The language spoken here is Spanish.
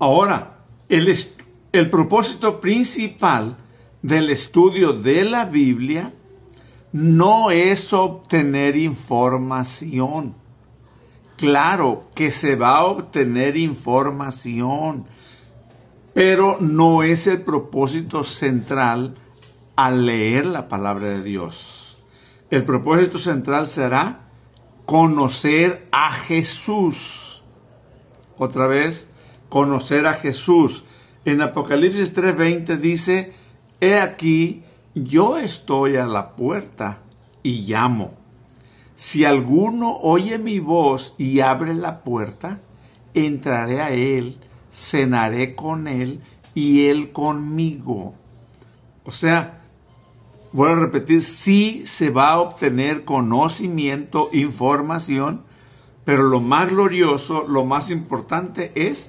Ahora, el, el propósito principal del estudio de la Biblia no es obtener información. Claro que se va a obtener información, pero no es el propósito central al leer la palabra de Dios. El propósito central será conocer a Jesús. Otra vez, conocer a Jesús. En Apocalipsis 3:20 dice, He aquí, yo estoy a la puerta y llamo. Si alguno oye mi voz y abre la puerta, entraré a él, cenaré con él y él conmigo. O sea, voy a repetir, sí se va a obtener conocimiento, información, pero lo más glorioso, lo más importante es